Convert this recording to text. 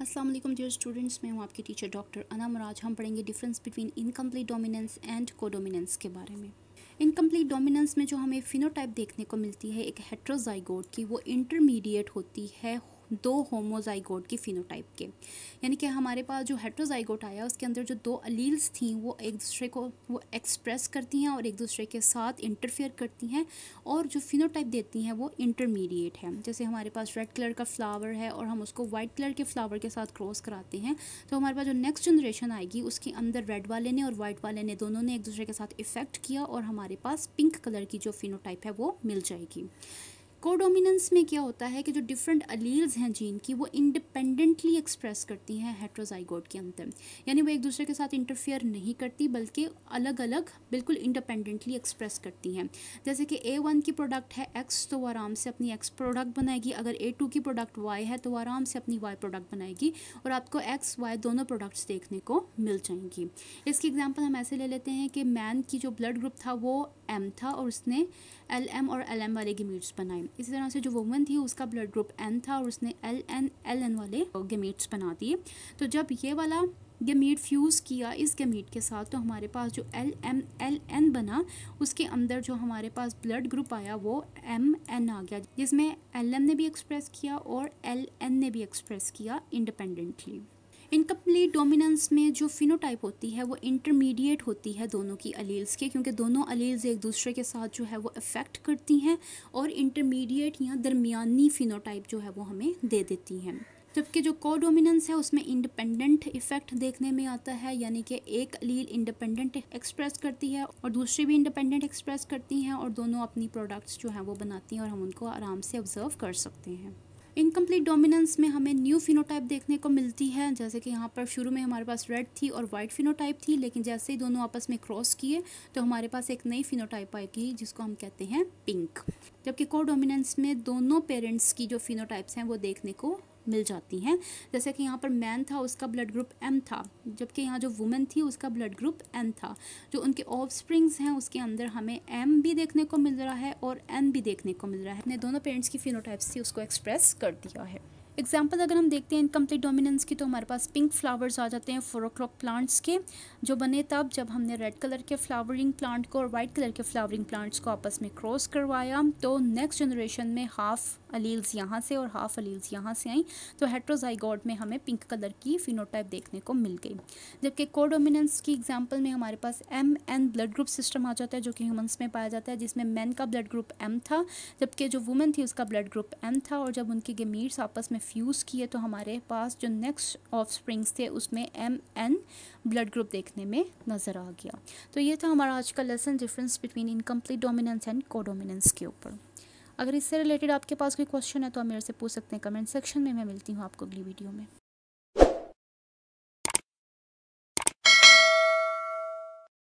Aslam dear students मैं हूँ आपकी टीचर डॉक्टर अनम राज हम पढ़ेंगे difference between incomplete dominance and codominance के बारे में इनकम्प्लीट डोमिनेंस में जो हमें फिनोटाइप देखने को मिलती है एक हेट्रोजाइगोट की वो इंटरमीडिएट होती है दो होमोजाइगोट की फिनोटाइप के यानी कि हमारे पास जो हेट्रोजाइगोट आया उसके अंदर जो दो अलील्स थी वो एक दूसरे को वो एक्सप्रेस करती हैं और एक दूसरे के साथ इंटरफेयर करती हैं और जो फिनोटाइप देती हैं वो इंटरमीडिएट है जैसे हमारे पास रेड कलर का फ्लावर है और हम उसको वाइट कलर के फ्लावर के साथ क्रॉस कराते हैं तो हमारे पास जो नेक्स्ट जनरेशन आएगी उसके अंदर रेड वाले ने और वाइट वाले ने दोनों ने एक दूसरे के साथ इफ़ेक्ट किया और हमारे पास पिंक कलर की जो फिनोटाइप है वो मिल जाएगी कोडोमिनेंस में क्या होता है कि जो डिफरेंट अलील्स हैं जीन की वो इंडिपेंडेंटली एक्सप्रेस करती हैं हेट्रोजाइगोट के अंदर यानी वो एक दूसरे के साथ इंटरफेयर नहीं करती बल्कि अलग अलग बिल्कुल इंडिपेंडेंटली एक्सप्रेस करती हैं जैसे कि ए वन की प्रोडक्ट है एक्स तो वो आराम से अपनी एक्स प्रोडक्ट बनाएगी अगर ए टू की प्रोडक्ट वाई है तो वो आराम से अपनी वाई प्रोडक्ट बनाएगी और आपको एक्स वाई दोनों प्रोडक्ट्स देखने को मिल जाएंगी इसकी एग्जाम्पल हम ऐसे ले लेते हैं कि मैन की जो ब्लड ग्रुप था वो एम था और उसने एल एम और एल एम वाले की बनाए इसी तरह से जो वुमन थी उसका ब्लड ग्रुप एन था और उसने एल एन एल एन वाले गेमीट्स बना दिए तो जब ये वाला गेमीट फ्यूज़ किया इस गेमीट के साथ तो हमारे पास जो एल एम एल एन बना उसके अंदर जो हमारे पास ब्लड ग्रुप आया वो एम एन आ गया जिसमें एल एम ने भी एक्सप्रेस किया और एल एन ने भी एक्सप्रेस किया इंडिपेंडेंटली इनकम्प्लीट डोमिनेंस में जो फिनोटाइप होती है वो इंटरमीडिएट होती है दोनों की अलील्स के क्योंकि दोनों अलील्स एक दूसरे के साथ जो है वो अफेक्ट करती हैं और इंटरमीडिएट या दरमियानी फिनोटाइप जो है वो हमें दे देती हैं जबकि जो को डोमिनेंस है उसमें इंडिपेंडेंट इफेक्ट देखने में आता है यानी कि एक अलील इंडिपेंडेंट एक्सप्रेस करती है और दूसरी भी इंडिपेंडेंट एक्सप्रेस करती हैं और दोनों अपनी प्रोडक्ट्स जो हैं वो बनाती हैं और हम उनको आराम से ऑब्जर्व कर सकते हैं इनकम्प्लीट डोमिनेंस में हमें न्यू फिनोटाइप देखने को मिलती है जैसे कि यहाँ पर शुरू में हमारे पास रेड थी और वाइट फिनोटाइप थी लेकिन जैसे ही दोनों आपस में क्रॉस किए तो हमारे पास एक नई फिनोटाइप आएगी जिसको हम कहते हैं पिंक जबकि को में दोनों पेरेंट्स की जो फिनोटाइप्स हैं वो देखने को मिल जाती हैं जैसे कि यहाँ पर मैन था उसका ब्लड ग्रुप एम था जबकि यहाँ जो वुमेन थी उसका ब्लड ग्रुप एन था जो उनके ऑफ स्प्रिंग्स हैं उसके अंदर हमें एम भी देखने को मिल रहा है और एन भी देखने को मिल रहा है अपने दोनों पेरेंट्स की फिनोटाइप्स थी उसको एक्सप्रेस कर दिया है एग्जाम्पल अगर हम देखते हैं इनकम्प्लीट डोमिनेंस की तो हमारे पास पिंक फ्लावर्स आ जाते हैं फोर प्लांट्स के जो बने तब जब हमने रेड कलर के फ्लावरिंग प्लांट को और वाइट कलर के फ्लावरिंग प्लांट्स को आपस में क्रॉस करवाया तो नेक्स्ट जनरेशन में हाफ अलील्स यहाँ से और हाफ अलील्स यहाँ से आई तो हेट्रोजाइगॉड में हमें पिंक कलर की फिनोटाइप देखने को मिल गई जबकि कोडोमिनेंस की एग्जाम्पल में हमारे पास M N blood group system आ जाता है जो कि ह्यूमन्स में पाया जाता है जिसमें मैन का ब्लड ग्रुप एम था जबकि जो वुमेन थी उसका ब्लड ग्रुप एन था और जब उनकी गमीर्स आपस में फ्यूज किए तो हमारे पास जो नेक्स्ट ऑफ स्प्रिंग्स थे उसमें एम एन ब्लड ग्रुप देखने में नज़र आ गया तो ये था हमारा आज का lesson difference between incomplete dominance and codominance के ऊपर अगर इससे रिलेटेड आपके पास कोई क्वेश्चन है तो आप मेरे से पूछ सकते हैं कमेंट सेक्शन में मैं मिलती हूँ आपको अगली वीडियो में